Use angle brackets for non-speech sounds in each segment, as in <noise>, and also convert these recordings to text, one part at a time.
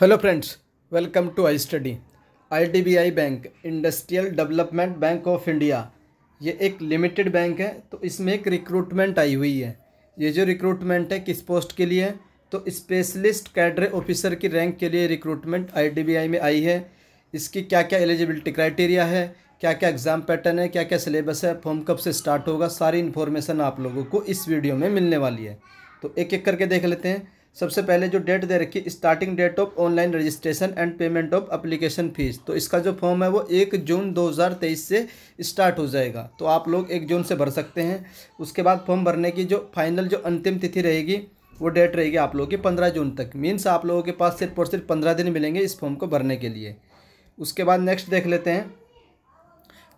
Hello friends welcome to I study IDBI bank industrial development bank of India ये एक limited bank है तो इसमें एक रिक्रूटमेंट आई हुई है ये जो रिक्रूटमेंट है किस पोस्ट के लिए तो स्पेशलिस्ट कैडर ऑफिसर की रैंक के लिए रिक्रूटमेंट आईडीबीआई में आई है इसकी क्या क्या एलिजिबिलिटी क्राइटेरिया है क्या क्या एग्ज़ाम पैटर्न है क्या क्या सिलेबस है फॉर्म कब से स्टार्ट होगा सारी इन्फॉर्मेशन आप लोगों को इस वीडियो में मिलने वाली है तो एक एक करके देख लेते हैं सबसे पहले जो डेट दे रखी starting date of online registration and payment of application fees तो इसका जो फॉर्म है वो एक जून 2023 से स्टार्ट हो जाएगा तो आप लोग एक जून से भर सकते हैं उसके बाद फॉर्म भरने की जो फाइनल जो अंतिम तिथि रहेगी वो डेट रहेगी आप लोगों की पंद्रह जून तक मीन्स आप लोगों के पास सिर्फ और सिर्फ पंद्रह दिन मिलेंगे इस फॉर्म को भरने के लिए उसके बाद नेक्स्ट देख लेते हैं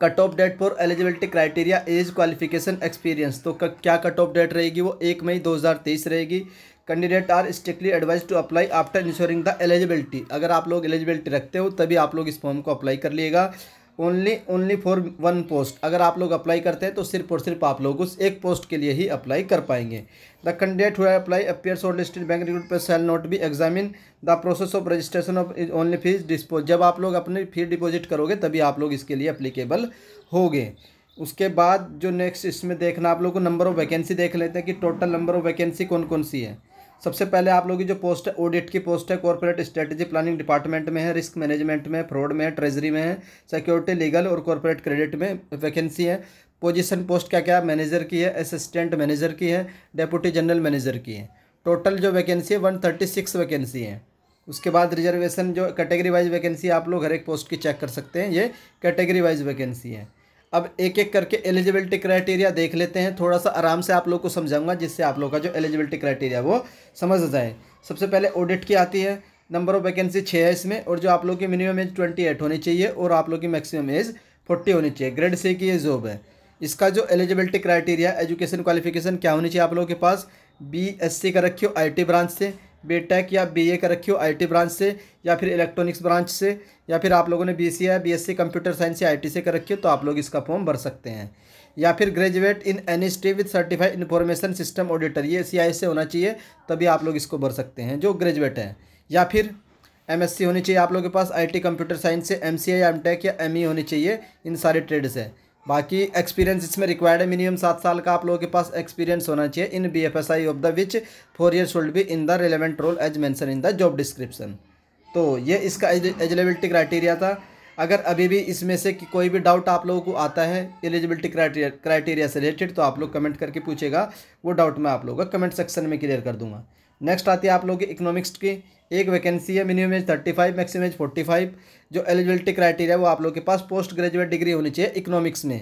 cut off date for eligibility criteria age qualification experience तो क्या कट ऑफ डेट रहेगी वो एक मई 2023 रहेगी candidate are strictly advise to apply after ensuring the eligibility अगर आप लोग एलिजिबिलिटी रखते हो तभी आप लोग इस फॉर्म को अप्लाई कर लिएगा only only for one post अगर आप लोग अप्लाई करते हैं तो सिर्फ और सिर्फ आप लोग उस एक पोस्ट के लिए ही अप्लाई कर पाएंगे the candidate who apply appears और लिस्टेड बैंक रिक्रूट पर cell not be examine the process of registration of only fees dispose जब आप लोग अपनी फी डिपॉजिट करोगे तभी आप लोग इसके लिए अप्लीकेबल होगे उसके बाद जो नेक्स्ट इसमें देखना आप लोग को नंबर ऑफ वैकेंसी देख लेते हैं कि टोटल नंबर ऑफ वैकेंसी कौन कौन सी है सबसे पहले आप लोग की जो पोस्ट है ऑडिट की पोस्ट है कॉर्पोरेट स्ट्रेटजी प्लानिंग डिपार्टमेंट में है रिस्क मैनेजमेंट में फ्रॉड में ट्रेजरी में है सिक्योरिटी लीगल और कॉर्पोरेट क्रेडिट में वैकेंसी है पोजीशन पोस्ट क्या क्या मैनेजर की है असिस्टेंट मैनेजर की है डेप्यूटी जनरल मैनेजर की है टोटल जो वैकेंसी है वन थर्टी सिक्स वैकेंसी है उसके बाद रिजर्वेशन जो कैटेगरी वाइज वैकेंसी आप लोग हर एक पोस्ट की चेक कर सकते हैं ये कैटेगरी वाइज वैकेंसी है अब एक एक करके एलिजिबिलिटी क्राइटेरिया देख लेते हैं थोड़ा सा आराम से आप लोग को समझाऊंगा जिससे आप लोग का जो एलिजिबिलिटी क्राइटेरिया वो समझ जाए सबसे पहले ऑडिट की आती है नंबर ऑफ वैकेंसी छः है इसमें और जो आप लोग की मिनिमम एज ट्वेंटी एट होनी चाहिए और आप लोग की मैक्सिमम एज फोर्टी होनी चाहिए ग्रेड सी की ये जॉब है इसका जो एलिजिबिलिटी क्राइटेरिया एजुकेशन क्वालिफिकेशन क्या होनी चाहिए आप लोगों के पास बी एस सी का रखियो आई टी ब्रांच से बी टेक e या बी ए कर रखी हो आईटी ब्रांच से या फिर इलेक्ट्रॉनिक्स ब्रांच से या फिर आप लोगों ने बी सी या B S C computer science या आई से कर रखी हो तो आप लोग इसका फॉर्म भर सकते हैं या फिर graduate in N S T certified information system auditor ये सी आई से होना चाहिए तभी आप लोग इसको भर सकते हैं जो ग्रेजुएट हैं या फिर एम एस सी होनी चाहिए आप लोगों के पास आई टी कंप्यूटर साइंस से M C I M tech या एम ई e e होनी चाहिए इन सारे ट्रेड्स हैं बाकी एक्सपीरियंस इसमें रिक्वायर्ड है मिनिमम सात साल का आप लोगों के पास एक्सपीरियंस होना चाहिए in B F S I of the which four year should भी in the relevant role as mention in the job description तो ये इसका एलिजिबिलिटी क्राइटेरिया था अगर अभी भी इसमें से कोई भी डाउट आप लोगों को आता है एलिजिबिलिटी क्राइटेरिया क्राइटेरिया से रिलेटेड तो आप लोग कमेंट करके पूछेगा वो डाउट मैं आप लोगों का कमेंट सेक्शन में क्लियर कर दूंगा नेक्स्ट आती है आप लोगों की इकोनॉमिक्स की एक वैकेंसी है minimum age thirty five maximum age forty five जो एलिजिबिलिटी क्राइटेरिया वो आप लोगों के पास पोस्ट ग्रेजुएट डिग्री होनी चाहिए इकोनॉमिक्स में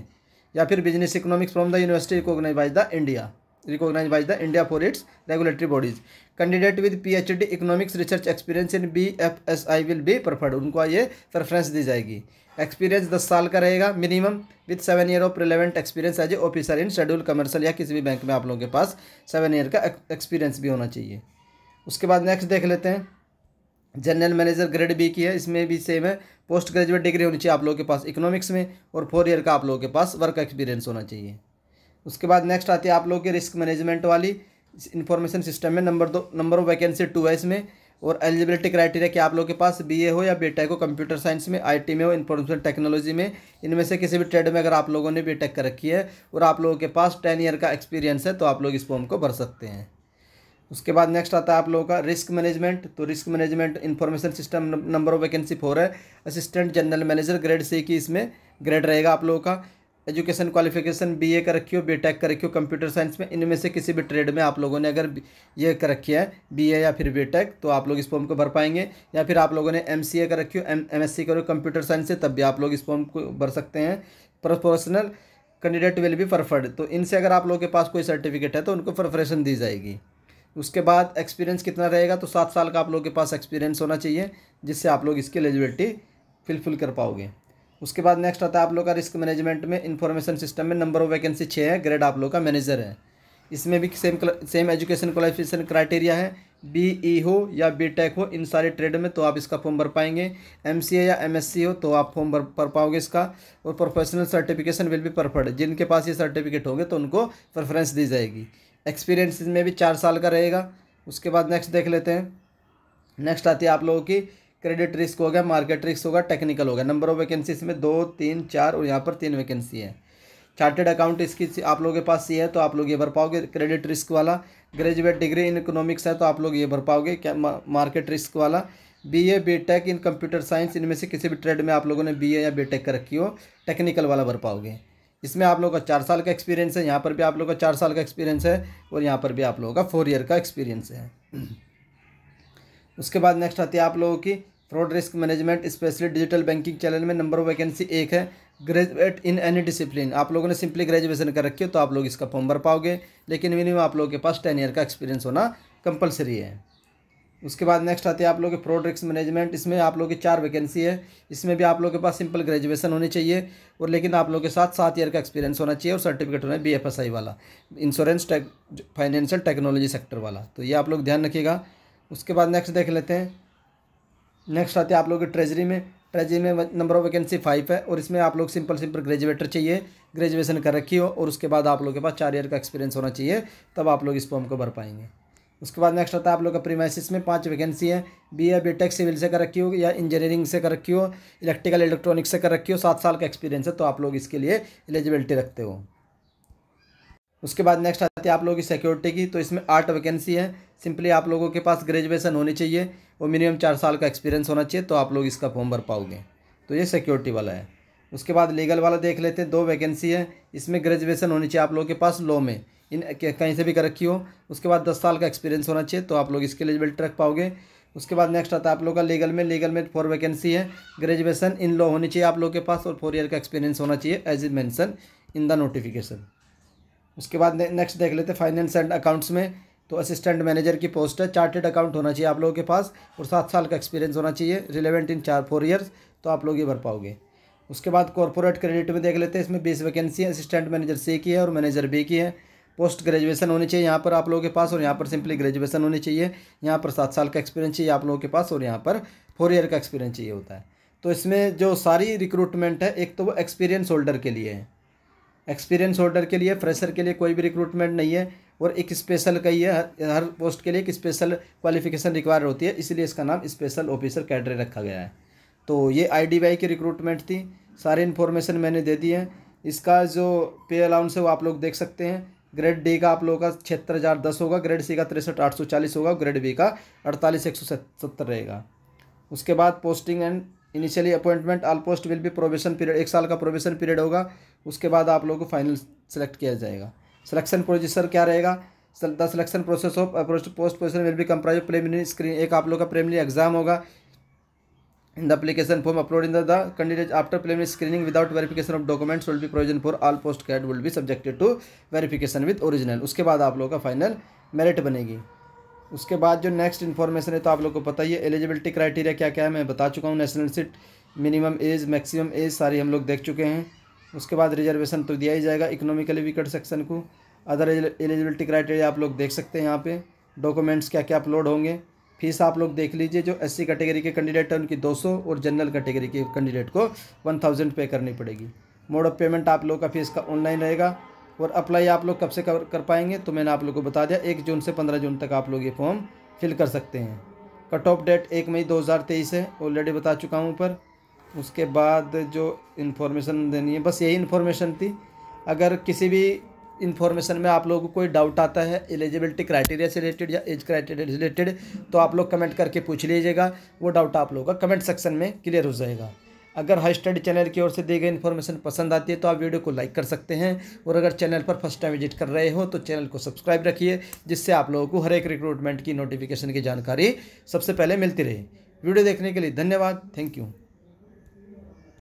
या फिर business economics from the university recognise by the India recognized by the India for its regulatory bodies. Candidate with PhD economics research experience in BFSI will be preferred. उनको ये preference दी जाएगी experience दस साल का रहेगा minimum with seven year of relevant experience as a officer in schedule commercial या किसी भी बैंक में आप लोगों के पास सेवन ईयर का एक्सपीरियंस भी होना चाहिए उसके बाद नेक्स्ट देख लेते हैं जनरल मैनेजर ग्रेड बी की है इसमें भी सेम है पोस्ट ग्रेजुएट डिग्री होनी चाहिए आप लोगों के पास इकोनॉमिक्स में और फोर ईयर का आप लोगों के पास वर्क एक्सपीरियंस होना चाहिए उसके बाद नेक्स्ट आती है आप लोगों की रिस्क मैनेजमेंट वाली इन्फॉर्मेशन सिस्टम में नंबर दो नंबर ऑफ वैकेंसी टू है इसमें और एलिजिबिलिटी क्राइटेरिया कि आप लोगों के पास बीए हो या बीटेक e हो कंप्यूटर साइंस में आईटी में हो इन्फॉर्मेशन टेक्नोलॉजी में इनमें से किसी भी ट्रेड में अगर आप लोगों ने बीटेक e कर रखी है और आप लोगों के पास टेन ईयर का एक्सपीरियंस है तो आप लोग इस फॉर्म को भर सकते हैं उसके बाद नेक्स्ट आता है आप लोगों का रिस्क मैनेजमेंट तो risk management information system number of vacancy four है assistant general manager grade C की इसमें ग्रेड रहेगा आप लोगों का एजुकेशन क्वालिफिकेशन बीए कर रखी हो बीटेक कर रखी हो कंप्यूटर साइंस में इनमें से किसी भी ट्रेड में आप लोगों ने अगर ये कर रखी है बीए या फिर बीटेक तो आप लोग इस फॉर्म को भर पाएंगे या फिर आप लोगों ने एमसीए कर रखी हो एम एमएससी करो कंप्यूटर साइंस से तब भी आप लोग इस फॉर्म को भर सकते हैं professional candidate will be preferred तो इनसे अगर आप लोगों के पास कोई सर्टिफिकेट है तो उनको प्रिपरेशन दी जाएगी उसके बाद एक्सपीरियंस कितना रहेगा तो सात साल का आप लोगों के पास एक्सपीरियंस होना चाहिए जिससे आप लोग इसकी एलिजिबिलिटी फिलफिल कर पाओगे उसके बाद नेक्स्ट आता है आप लोग का रिस्क मैनेजमेंट में इन्फॉर्मेशन सिस्टम में नंबर ऑफ वैकेंसी छः है ग्रेड आप लोग का मैनेजर है इसमें भी same same education qualification criteria है बी ई हो या बी टेक हो इन सारे ट्रेड में तो आप इसका फॉर्म भर पाएंगे एम सी ए या एम एस सी हो तो आप फॉर्म भर भर पाओगे इसका और professional certification will be preferred जिनके पास ये सर्टिफिकेट होंगे तो उनको प्रेफरेंस दी जाएगी एक्सपीरियंस में भी चार साल का रहेगा उसके बाद नेक्स्ट देख लेते हैं नेक्स्ट आती है आप लोगों की क्रेडिट रिस्क हो गया मार्केट रिस्क होगा टेक्निकल हो गया नंबर ऑफ वैकेंसी इसमें दो तीन चार और यहाँ पर तीन वैकेंसी है चार्टेड अकाउंट इसकी आप लोगों के पास सी है तो आप लोग ये भर पाओगे क्रेडिट रिस्क वाला ग्रेजुएट डिग्री इन इकोनॉमिक्स है तो आप लोग ये भर पाओगे क्या मार्केट रिस्क वाला B A B tech in computer science इनमें से किसी भी ट्रेड में आप लोगों ने बी ए या बी टेक कर रखी हो टेक्निकल वाला भर पाओगे इसमें आप लोगों का चार साल का एक्सपीरियंस है यहाँ पर भी आप लोग का चार साल का एक्सपीरियंस है और यहाँ पर भी आप लोगों का फोर ईयर का एक्सपीरियंस है <clears throat> उसके बाद नेक्स्ट आती है आप लोगों की fraud risk management specially digital banking channel में नंबर ऑफ वैकेंसी एक है ग्रेजुएट इन एनी डिसिप्लिन आप लोगों ने सिंपली ग्रेजुएशन कर रखी हो तो आप लोग इसका फॉर्म भर पाओगे लेकिन मिनिमम आप लोगों के पास टेन ईयर का एक्सपीरियंस होना कंपलसरी है उसके बाद नेक्स्ट आते हैं आप लोग के फ्रॉड रिस्क मैनेजमेंट इसमें आप लोग की चार वैकेंसी है इसमें भी आप लोग के पास सिंपल ग्रेजुएशन होनी चाहिए और लेकिन आप लोग के साथ सात ईयर का एक्सपीरियंस होना चाहिए और सर्टिफिकेट होना है बी वाला insurance tech financial technology sector वाला तो ये आप लोग ध्यान रखिएगा उसके बाद नेक्स्ट देख लेते हैं नेक्स्ट आते हैं आप लोग की ट्रेजरी में ट्रेजरी में नंबर ऑफ वैकेंसी फाइव है और इसमें आप लोग सिंपल सिंपल ग्रेजुएटर चाहिए ग्रेजुएशन कर रखी हो और उसके बाद आप लोग के पास चार ईयर का एक्सपीरियंस होना चाहिए तब आप लोग इस फॉर्म को भर पाएंगे उसके बाद नेक्स्ट आता है आप लोग का प्रीमाइसिस में पांच वैकेंसी है B A B tech civil से कर रखी हो या इंजीनियरिंग से कर रखी हो इलेक्ट्रिकल इलेक्ट्रॉनिक्स से कर रखी हो सात साल का एक्सपीरियंस है तो आप लोग इसके लिए एलिजिबिलिटी रखते हो उसके बाद नेक्स्ट आती है आप लोगों की सिक्योरिटी की तो इसमें आठ वैकेंसी है सिंपली आप लोगों के पास ग्रेजुएसन होनी चाहिए और मिनिमम चार साल का एक्सपीरियंस होना चाहिए तो आप लोग इसका फॉर्म भर पाओगे तो ये सिक्योरिटी वाला है उसके बाद लीगल वाला देख लेते हैं दो वैकेंसी है इसमें ग्रेजुएसन होनी चाहिए आप लोगों के पास लॉ में इन कहीं से भी कर रखी हो उसके बाद दस साल का एक्सपीरियंस होना चाहिए तो आप लोग इसके एलिजिबिलिटी रख पाओगे उसके बाद नेक्स्ट आता है आप लोग का लीगल में लीगल में फोर वैकेंसी है ग्रेजुएसन इन लॉ होनी चाहिए आप लोग के पास और फोर ईयर का एक्सपीरियंस होना चाहिए as a mention in the notification उसके बाद नेक्स्ट देख लेते फाइनेंस एंड अकाउंट्स में तो असिस्टेंट मैनेजर की पोस्ट है चार्टेड अकाउंट होना चाहिए आप लोगों के पास और सात साल का एक्सपीरियंस होना चाहिए रिलेवेंट इन चार फोर ईयर्स तो आप लोग ये भर पाओगे उसके बाद कॉरपोरेट क्रेडिट में देख लेते हैं इसमें बीस वैकेंसी है असिस्टेंट मैनेजर सी की है और मैनेजर बी की है पोस्ट ग्रेजुएशन होनी चाहिए यहाँ पर आप लोगों के पास और यहाँ पर सिंपली ग्रेजुएशन होनी चाहिए यहाँ पर सात साल का एक्सपीरियंस चाहिए आप लोगों के पास और यहाँ पर फोर ईयर का एक्सपीरियंस चाहिए होता है तो इसमें जो सारी रिक्रूटमेंट है एक तो वो एक्सपीरियंस होल्डर के लिए है एक्सपीरियंस होल्डर के लिए फ्रेशर के लिए कोई भी रिक्रूटमेंट नहीं है और एक स्पेशल का ही है हर हर पोस्ट के लिए एक स्पेशल क्वालिफिकेशन रिक्वायर होती है इसलिए इसका नाम स्पेशल ऑफिसर कैडरे रखा गया है तो ये आई की रिक्रूटमेंट थी सारी इन्फॉर्मेशन मैंने दे दी है इसका जो पे अलाउंस है वो आप लोग देख सकते हैं ग्रेड डी का आप लोगों का छिहत्तर हज़ार दस होगा ग्रेड सी का तिरसठ आठ सौ चालीस होगा ग्रेड बी का अड़तालीस एक सौ सत्तर रहेगा उसके बाद posting and initially appointment all post will be probation period एक साल का प्रोबेशन पीरियड होगा उसके बाद आप लोगों को फाइनल सेलेक्ट किया जाएगा सिलेक्शन प्रोजेसर क्या रहेगा the selection process of post position will be comprise preliminary screen एक आप लोग का प्रेमिनरी एग्जाम होगा in the application form upload in the candidate after preliminary screening without without of documents will be provision for all post cad will be subjected to to with original उसके बाद आप लोगों का final merit बनेगी उसके बाद जो next information है तो आप लोग को पता ही है एलिजिबिलिटी क्राइटेरिया क्या क्या है मैं बता चुका हूँ national seat minimum age maximum age सारी हम लोग देख चुके हैं उसके बाद रिजर्वेशन तो दिया ही जाएगा इकोनॉमिकली वीकर सेक्शन को अदर एलिजिबिलिटी क्राइटेरिया आप लोग देख सकते हैं यहाँ पे डॉक्यूमेंट्स क्या क्या अपलोड होंगे फीस आप लोग देख लीजिए जो एस कैटेगरी के कैंडिडेट हैं उनकी 200 और जनरल कैटेगरी के कैंडिडेट को 1000 पे करनी पड़ेगी मोड ऑफ पेमेंट आप लोग का फीस का ऑनलाइन रहेगा और अप्लाई आप लोग कब से कर, कर पाएंगे तो मैंने आप लोग को बता दिया एक जून से पंद्रह जून तक आप लोग ये फॉर्म फिल कर सकते हैं कट ऑफ डेट एक मई तेईस है ऑलरेडी बता चुका हूँ ऊपर उसके बाद जो इन्फॉर्मेशन देनी है बस यही इन्फॉर्मेशन थी अगर किसी भी इन्फॉर्मेशन में आप लोगों को कोई डाउट आता है एलिजिबिलिटी क्राइटेरिया से रिलेटेड या एज क्राइटेरिया से रिलेटेड तो आप लोग कमेंट करके पूछ लीजिएगा वो डाउट आप लोगों का कमेंट सेक्शन में क्लियर हो जाएगा अगर हाई स्टडी चैनल की ओर से दी गई इन्फॉर्मेशन पसंद आती है तो आप वीडियो को लाइक कर सकते हैं और अगर चैनल पर फर्स्ट टाइम विजिट कर रहे हो तो चैनल को सब्सक्राइब रखिए जिससे आप लोगों को हर एक रिक्रूटमेंट की नोटिफिकेशन की जानकारी सबसे पहले मिलती रहे वीडियो देखने के लिए धन्यवाद थैंक यू